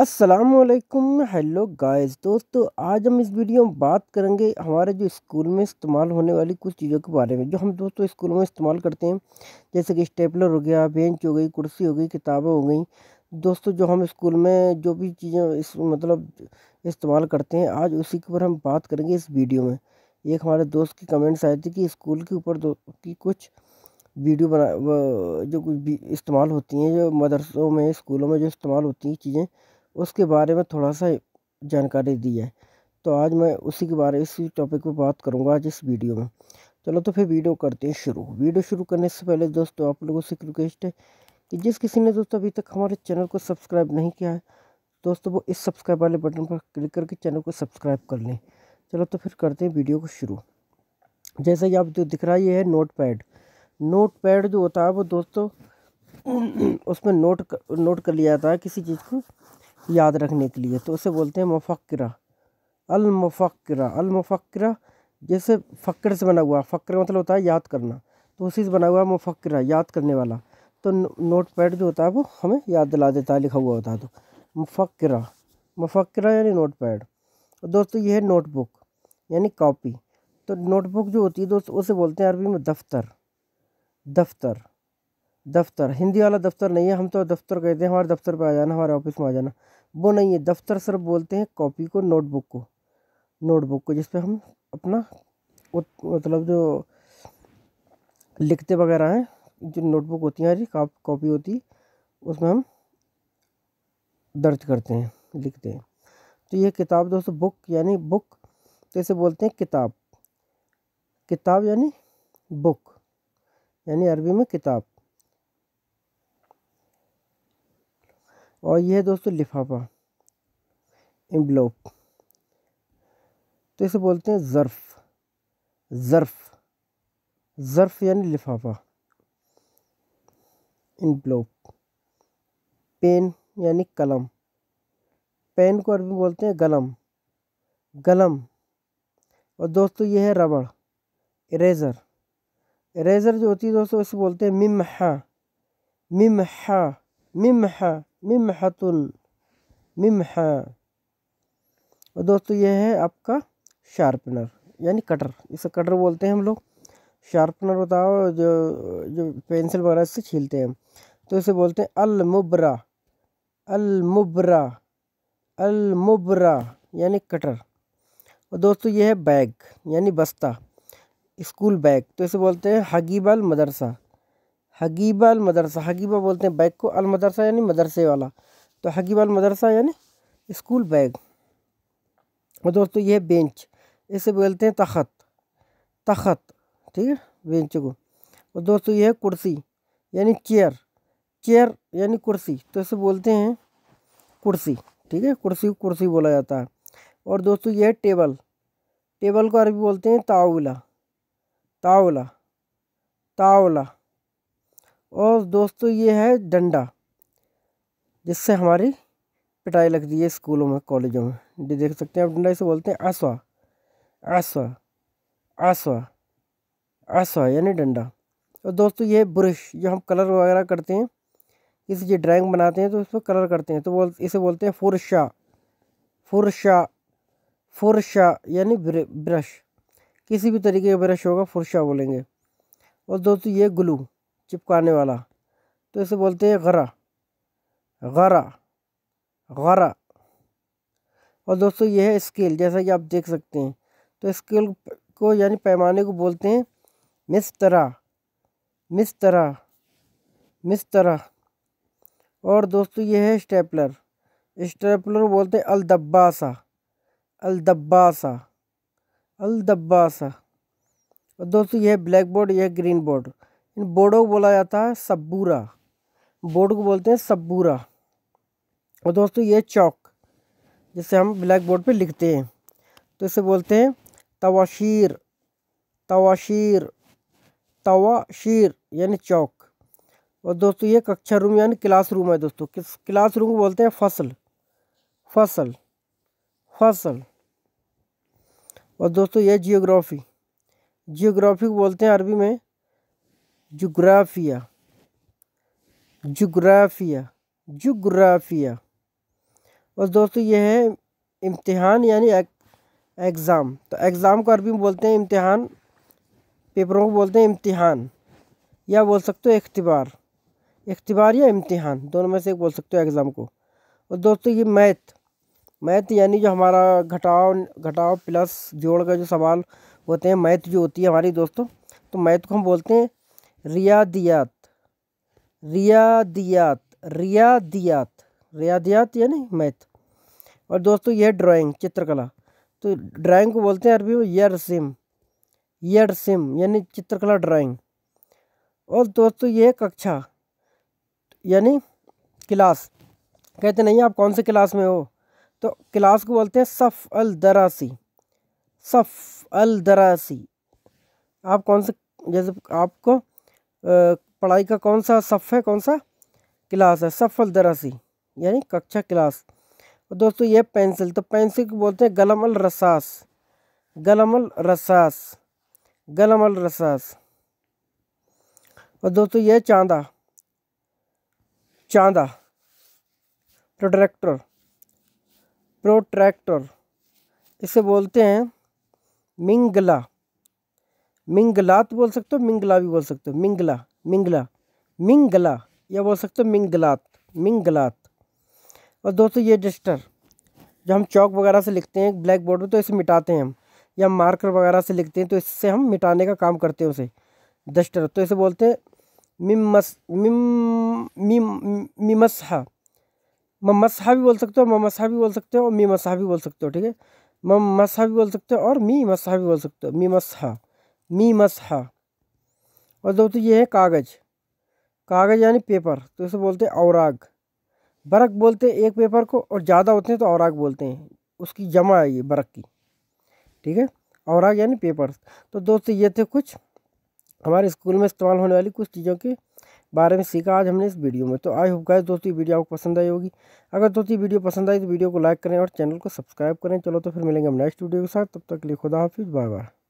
असलकम hello guys दोस्तों आज हम इस वीडियो में बात करेंगे हमारे जो स्कूल में इस्तेमाल होने वाली कुछ चीज़ों के बारे में जो हम दोस्तों स्कूल में इस्तेमाल करते हैं जैसे कि स्टेपलर हो गया बेंच हो गई कुर्सी हो गई किताबें हो गई दोस्तों जो हम स्कूल में जो भी चीज़ें इस मतलब इस्तेमाल करते हैं आज उसी के ऊपर हम बात करेंगे इस वीडियो में एक हमारे दोस्त की कमेंट्स आए थी कि स्कूल के ऊपर दो की कुछ वीडियो बना जो कुछ इस्तेमाल होती हैं जो मदरसों में स्कूलों में जो इस्तेमाल होती हैं चीज़ें उसके बारे में थोड़ा सा जानकारी दी है तो आज मैं उसी के बारे इसी टॉपिक पर बात करूँगा आज इस वीडियो में चलो तो फिर वीडियो करते हैं शुरू वीडियो शुरू करने से पहले दोस्तों आप लोगों से एक रिक्वेस्ट है कि जिस किसी ने दोस्तों अभी तक हमारे चैनल को सब्सक्राइब नहीं किया है दोस्तों वो इस सब्सक्राइब वाले बटन पर क्लिक करके चैनल को सब्सक्राइब कर लें चलो तो फिर करते हैं वीडियो को शुरू जैसा कि आप जो दिख रहा है ये है नोट पैड नोट पैड जो होता है वो दोस्तों उसमें नोट कर, नोट कर लिया जाता है किसी चीज़ को याद रखने के लिए तो उसे बोलते हैं मुफ़क्रा अलमफ़क्रा अलमफ़क्रा जैसे फ़क्र से बना हुआ फ़क्र मतलब होता है याद करना तो उसी से बना हुआ मुफ़क्रा याद करने वाला तो नोट पैड जो होता है वो हमें याद दिला देता है लिखा हुआ होता है तो मुफ़क्रा मुफ़क्रा यानी नोट पैड और दोस्तों ये है नोटबुक यानी कॉपी तो नोटबुक जो होती है दोस्तों उसे बोलते हैं अरबी में दफ्तर दफ्तर दफ्तर हिंदी वाला दफ्तर नहीं है हम तो दफ्तर कहते हैं हमारे दफ्तर पर आ जाना हमारे ऑफिस में आ जाना वो नहीं है दफ्तर सर बोलते हैं कॉपी को नोटबुक को नोटबुक को जिसपे हम अपना मतलब जो लिखते वगैरह हैं जो नोटबुक होती है कॉपी होती उसमें हम दर्ज करते हैं लिखते हैं तो ये किताब दोस्तों बुक यानी बुक तो इसे बोलते हैं किताब किताब यानी बुक यानी अरबी में किताब और यह है दोस्तों लिफाफा एम्बलोप तो इसे बोलते हैं ज़र्फ़ ज़र्फ़ ज़र्फ़ यानी लिफाफा एम्बलोप पेन यानी कलम पेन को अरबी बोलते हैं गलम गलम और दोस्तों यह है रबड़ इरेज़र इरेज़र जो होती है दोस्तों इसे बोलते हैं मिम मिम हा मिम हा मिमहतुन मिमह और दोस्तों यह है आपका शार्पनर यानी कटर इसे कटर बोलते हैं हम लोग शार्पनर बताओ जो जो पेंसिल वगैरह इससे छीलते हैं तो इसे बोलते हैं अलमुबरा अलमुबरा अलमुबरा यानी कटर और दोस्तों यह है बैग यानी बस्ता स्कूल बैग तो इसे बोलते हैं हगीबल मदरसा हगीबा अल मदरसा हगीबा बोलते हैं बैग को अल मदरसा यानी मदरसे वाला तो हगीबा अल मदरसा यानी स्कूल बैग और दोस्तों यह बेंच इसे बोलते हैं तखत तखत ठीक है बेंच को और दोस्तों यह कुर्सी यानी चेयर चेयर यानी कुर्सी तो इसे बोलते हैं कुर्सी ठीक है कुर्सी को कुर्सी बोला जाता है और दोस्तों यह टेबल टेबल को अरबी बोलते हैं तावला तावला तावला और दोस्तों ये है डंडा जिससे हमारी पिटाई लगती है स्कूलों में कॉलेजों में ये देख सकते हैं आप डंडा इसे बोलते हैं आसवा आसवा आसवा आसवा यानी डंडा और तो दोस्तों ये ब्रश जो हम कलर वगैरह करते हैं इसे जो ड्राइंग बनाते हैं तो उस पर कलर करते हैं तो बोल इसे बोलते हैं फुरशा फुरशा फुरशा यानी ब्रश किसी भी तरीके का ब्रश होगा फुरशा बोलेंगे और दोस्तों ये ग्लू चिपकाने वाला तो इसे बोलते हैं गरा गरा गरा और दोस्तों यह है स्केल जैसा कि आप देख सकते हैं तो स्केल को यानी पैमाने को बोलते हैं मिस्तरा मिस्तरा मिस्तरा और दोस्तों यह है स्टेपलर स्टेपलर बोलते हैं अलदब्बासा अलदब्बासा अलदब्बासा और दोस्तों यह ब्लैक बोर्ड यह ग्रीन बोर्ड इन बोडो को बोला जाता है सब्बूरा बोर्ड को बोलते हैं सब्बूरा और दोस्तों ये चौक जैसे हम ब्लैक बोर्ड पे लिखते हैं तो इसे बोलते हैं तवाशीर तवाशीर तवाशीर यानी चौक और दोस्तों ये कक्षा रूम यानी क्लास रूम है दोस्तों किस क्लास रूम को बोलते हैं फसल फसल फसल और दोस्तों ये जियोग्राफी जियोग्राफी को बोलते हैं अरबी में जुग्राफिया जुग्राफिया जुग्राफिया और दोस्तों ये है इम्तिहान यानी एग्ज़ाम तो एग्ज़ाम को अरबी में बोलते हैं इम्तिहान पेपरों को बोलते हैं इम्तिहान या बोल सकते हो अख्तबार अख्तबार या इम्तिहान दोनों में से एक बोल सकते हो एग्ज़ाम को और दोस्तों ये मैथ मैथ यानी जो हमारा घटाव घटाव प्लस जोड़ का जो सवाल होते हैं मैथ जो होती है हमारी दोस्तों तो मैथ को हम बोलते हैं रियादियात रियादियात रियादियात रियादियात यानी मैथ और दोस्तों यह ड्राइंग चित्रकला तो ड्राइंग को बोलते हैं अरबी में यरसिम यरसिम यानी चित्रकला ड्राइंग और दोस्तों यह कक्षा यानी क्लास कहते नहीं आप कौन से क्लास में हो तो क्लास को बोलते हैं सफ़ अल दरासी सफ़ अल दरासी आप कौन से जैसे आपको पढ़ाई का कौन सा सफ़ है कौन सा क्लास है सफ़ल दरासी यानी कक्षा क्लास और दोस्तों ये पेंसिल तो पेंसिल को बोलते हैं गलम अल रसास अल रसास गलम अल रसास और दोस्तों ये चांदा चांदा प्रोट्रैक्टर प्रोट्रैक्टर इसे बोलते हैं मिंगला मिंगलात तो बोल सकते हो मिंगला भी बोल सकते हो मिंगला मिंगला मिंगला या बोल सकते हो मिंगलात मिंगलात और दोस्तों ये डस्टर जो हम चौक वगैरह से लिखते हैं ब्लैक बोर्ड पर तो इसे मिटाते हैं हम या मार्कर वगैरह से लिखते हैं तो इससे हम मिटाने का काम करते हैं उसे डस्टर तो इसे बोलते हैं मिमस मिम मिम मिमसहा ममसहा भी बोल सकते हो ममसहा भी बोल सकते हो और मीमसहा भी बोल सकते हो ठीक है ममसहा भी बोल सकते हो और मीमसहा मसहा भी बोल सकते हो मीमसहा मी मसहा और दोस्तों ये है कागज़ कागज़ यानी पेपर तो इसे बोलते हैं औराग बरक बोलते हैं एक पेपर को और ज़्यादा होते हैं तो औराग बोलते हैं उसकी जमा है ये बरक की ठीक है औराग यानी पेपर तो दोस्तों ये थे कुछ हमारे स्कूल में इस्तेमाल होने वाली कुछ चीज़ों के बारे में सीखा आज हमने इस वीडियो में तो आई होप गाइस दोस्तों वीडियो आपको पसंद आई होगी अगर दोस्तों वीडियो पसंद आई तो वीडियो को लाइक करें और चैनल को सब्सक्राइब करें चलो तो फिर मिलेंगे हम नेक्स्ट वीडियो के साथ तब तक के लिए खुदा हाफिज़ बाय बाय